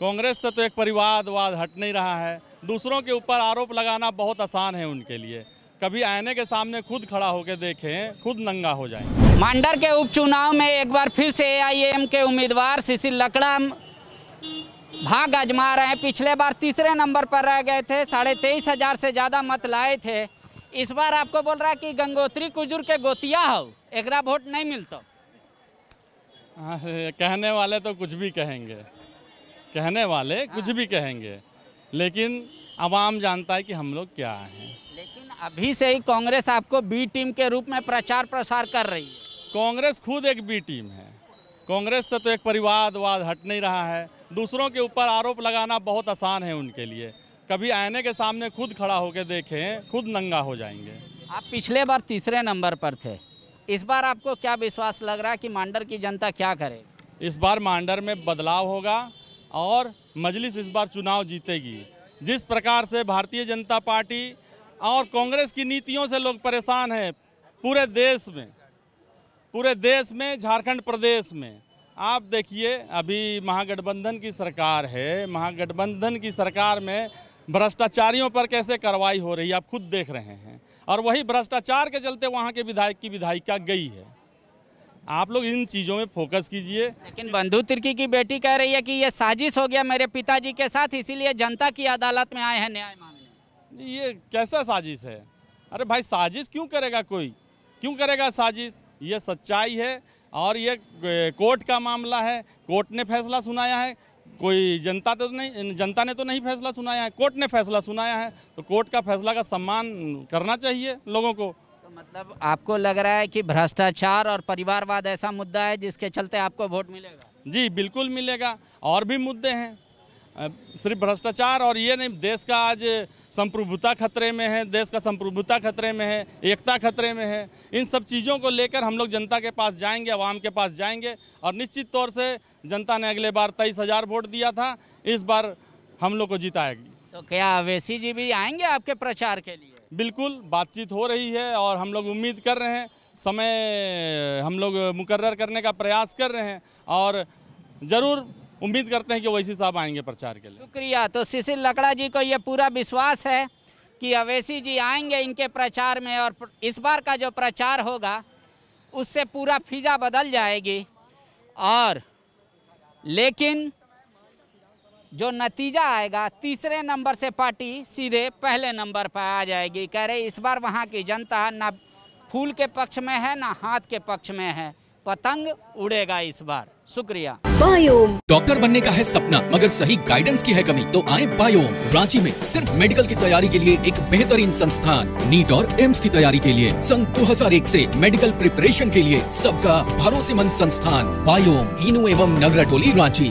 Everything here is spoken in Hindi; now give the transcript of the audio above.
कांग्रेस से तो एक परिवारवाद हट नहीं रहा है दूसरों के ऊपर आरोप लगाना बहुत आसान है उनके लिए कभी आईने के सामने खुद खड़ा होकर देखें खुद नंगा हो जाए मांडर के उपचुनाव में एक बार फिर से एआईएम के उम्मीदवार शिशिर लकड़ा भाग आजमा रहे हैं पिछले बार तीसरे नंबर पर रह गए थे साढ़े तेईस हजार से ज़्यादा मत लाए थे इस बार आपको बोल रहा है कि गंगोत्री कुजुर के गोतिया हो एक वोट नहीं मिलता कहने वाले तो कुछ भी कहेंगे कहने वाले कुछ भी कहेंगे लेकिन आवाम जानता है कि हम लोग क्या हैं लेकिन अभी से ही कांग्रेस आपको बी टीम के रूप में प्रचार प्रसार कर रही है कांग्रेस खुद एक बी टीम है कांग्रेस से तो एक परिवादवाद हट नहीं रहा है दूसरों के ऊपर आरोप लगाना बहुत आसान है उनके लिए कभी आईने के सामने खुद खड़ा होकर देखें खुद नंगा हो जाएंगे आप पिछले बार तीसरे नंबर पर थे इस बार आपको क्या विश्वास लग रहा है कि मांडर की जनता क्या करे इस बार मांडर में बदलाव होगा और मजलिस इस बार चुनाव जीतेगी जिस प्रकार से भारतीय जनता पार्टी और कांग्रेस की नीतियों से लोग परेशान हैं पूरे देश में पूरे देश में झारखंड प्रदेश में आप देखिए अभी महागठबंधन की सरकार है महागठबंधन की सरकार में भ्रष्टाचारियों पर कैसे कार्रवाई हो रही है आप खुद देख रहे हैं और वही भ्रष्टाचार के चलते वहाँ के विधायक की विधायिका गई है आप लोग इन चीज़ों में फोकस कीजिए लेकिन बंधु तिर्की की बेटी कह रही है कि ये साजिश हो गया मेरे पिताजी के साथ इसीलिए जनता की अदालत में आए हैं न्याय मांगने ये कैसा साजिश है अरे भाई साजिश क्यों करेगा कोई क्यों करेगा साजिश ये सच्चाई है और ये कोर्ट का मामला है कोर्ट ने फैसला सुनाया है कोई जनता तो नहीं जनता ने तो नहीं फैसला सुनाया है कोर्ट ने फैसला सुनाया है तो कोर्ट का फैसला का सम्मान करना चाहिए लोगों को मतलब आपको लग रहा है कि भ्रष्टाचार और परिवारवाद ऐसा मुद्दा है जिसके चलते आपको वोट मिलेगा जी बिल्कुल मिलेगा और भी मुद्दे हैं सिर्फ भ्रष्टाचार और ये नहीं देश का आज संप्रभुता खतरे में है देश का संप्रभुता खतरे में है एकता खतरे में है इन सब चीज़ों को लेकर हम लोग जनता के पास जाएंगे आवाम के पास जाएंगे और निश्चित तौर से जनता ने अगले बार तेईस हज़ार वोट दिया था इस बार हम लोग को जीताएगी तो क्या अवैसी जी भी आएंगे आपके प्रचार के लिए बिल्कुल बातचीत हो रही है और हम लोग उम्मीद कर रहे हैं समय हम लोग मुकर्र करने का प्रयास कर रहे हैं और ज़रूर उम्मीद करते हैं कि वैसी साहब आएंगे प्रचार के लिए शुक्रिया तो शिशिर लकड़ा जी को ये पूरा विश्वास है कि अवैसी जी आएंगे इनके प्रचार में और इस बार का जो प्रचार होगा उससे पूरा फिजा बदल जाएगी और लेकिन जो नतीजा आएगा तीसरे नंबर से पार्टी सीधे पहले नंबर पर आ जाएगी कह रहे इस बार वहाँ की जनता ना फूल के पक्ष में है ना हाथ के पक्ष में है पतंग उड़ेगा इस बार शुक्रिया बायोम डॉक्टर बनने का है सपना मगर सही गाइडेंस की है कमी तो आए बायोम रांची में सिर्फ मेडिकल की तैयारी के लिए एक बेहतरीन संस्थान नीट और एम्स की तैयारी के लिए सन 2001 से मेडिकल प्रिपरेशन के लिए सबका भरोसेमंद संस्थान बायोम इनू एवं नगरा टोली रांची